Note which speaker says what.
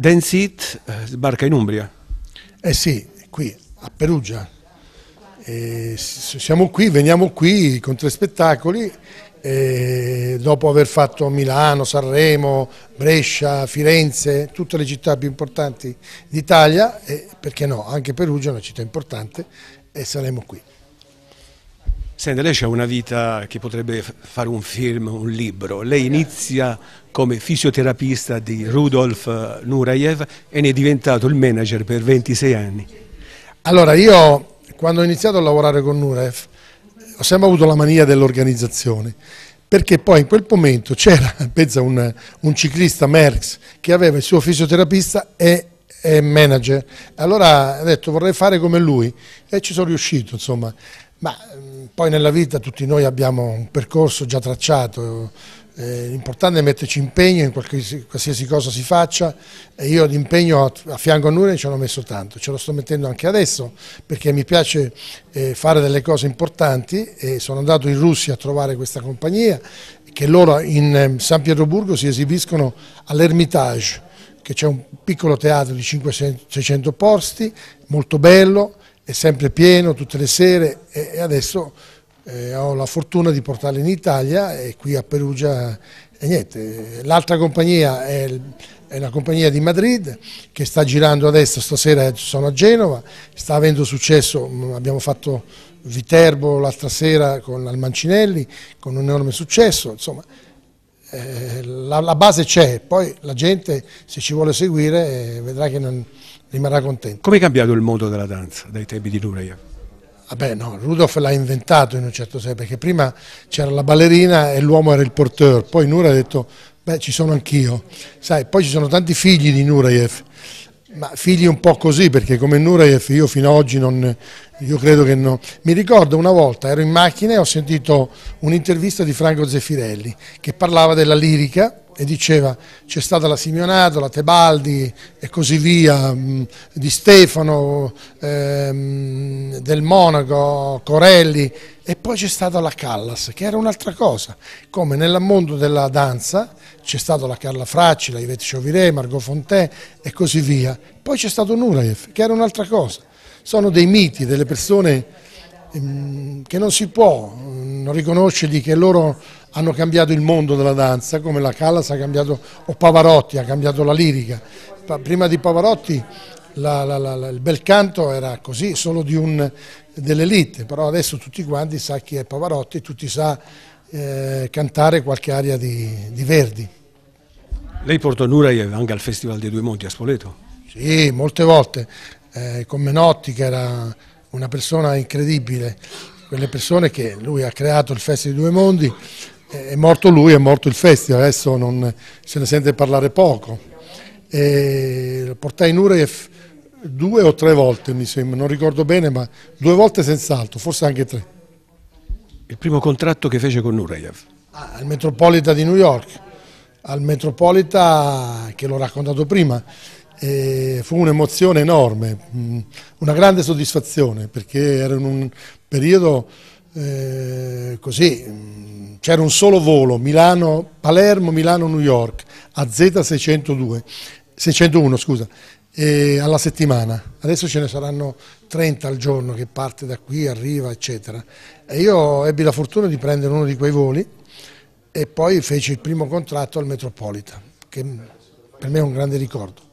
Speaker 1: Denzit eh, sbarca in Umbria.
Speaker 2: Eh sì, qui a Perugia. E siamo qui, veniamo qui con tre spettacoli, dopo aver fatto Milano, Sanremo, Brescia, Firenze, tutte le città più importanti d'Italia, perché no, anche Perugia è una città importante e saremo qui.
Speaker 1: Senta, lei ha una vita che potrebbe fare un film, un libro. Lei inizia come fisioterapista di Rudolf Nurayev e ne è diventato il manager per 26 anni.
Speaker 2: Allora, io quando ho iniziato a lavorare con Nurev ho sempre avuto la mania dell'organizzazione perché poi in quel momento c'era un, un, ciclista Merckx che aveva il suo fisioterapista e, e manager allora ha detto vorrei fare come lui e ci sono riuscito insomma ma poi nella vita tutti noi abbiamo un percorso già tracciato, l'importante è metterci impegno in qualsiasi cosa si faccia e io l'impegno a fianco a Nure ce l'ho messo tanto, ce lo sto mettendo anche adesso perché mi piace eh, fare delle cose importanti e sono andato in Russia a trovare questa compagnia che loro in ehm, San Pietroburgo si esibiscono all'Ermitage che c'è un piccolo teatro di 500-600 posti, molto bello, è sempre pieno tutte le sere e adesso eh, ho la fortuna di portarla in Italia e qui a Perugia e eh, niente. L'altra compagnia è, è la compagnia di Madrid che sta girando adesso, stasera sono a Genova, sta avendo successo, mm, abbiamo fatto Viterbo l'altra sera con Almancinelli, con un enorme successo, insomma eh, la, la, base c'è, poi la gente se ci vuole seguire eh, vedrà che non rimarrà contento.
Speaker 1: Come è cambiato il mondo della danza dai tempi di Nureyev?
Speaker 2: Vabbè no, Rudolf l'ha inventato in un certo senso, perché prima c'era la ballerina e l'uomo era il porteur, poi Nureyev ha detto, beh ci sono anch'io, sai, poi ci sono tanti figli di Nureyev, ma figli un po' così, perché come Nureyev io fino ad oggi non, io credo che no. Mi ricordo una volta, ero in macchina e ho sentito un'intervista di Franco Zeffirelli che parlava della lirica, e diceva c'è stata la Simeonato, la Tebaldi e così via, mm, Di Stefano, ehm, Del Monaco, Corelli e poi c'è stata la Callas che era un'altra cosa, come nel mondo della danza c'è stata la Carla Fracci, la Ivette Ciovirè, Margot Fontaine e così via, poi c'è stato Nuraev che era un'altra cosa, sono dei miti, delle persone ehm, che non si può mm, non riconoscere di che loro hanno cambiato il mondo della danza, come la Callas ha cambiato, o Pavarotti ha cambiato la lirica. Prima di Pavarotti la, la, la, il bel canto era così, solo dell'elite, però adesso tutti quanti sa chi è Pavarotti, tutti sa eh, cantare qualche aria di, di Verdi.
Speaker 1: Lei portò Nurayev anche al Festival dei Due Monti a Spoleto?
Speaker 2: Sì, molte volte, eh, con Menotti che era una persona incredibile, quelle persone che lui ha creato il Festival dei Due Mondi, è morto lui, è morto il festival, adesso non, se ne sente parlare poco. E lo portai in UREF due o tre volte, mi sembra, non ricordo bene, ma due volte senz'altro, forse anche tre.
Speaker 1: Il primo contratto che fece con Nureyev?
Speaker 2: Ah, al Metropolita di New York, al Metropolita che l'ho raccontato prima, e fu un'emozione enorme, mm, una grande soddisfazione perché era in un periodo eh, così mm, c'era un solo volo, Milano-Palermo, Milano-New York, AZ602, 601 scusa, alla settimana. Adesso ce ne saranno 30 al giorno che parte da qui, arriva, eccetera. E io ebbi la fortuna di prendere uno di quei voli e poi feci il primo contratto al Metropolitan, che per me è un grande ricordo.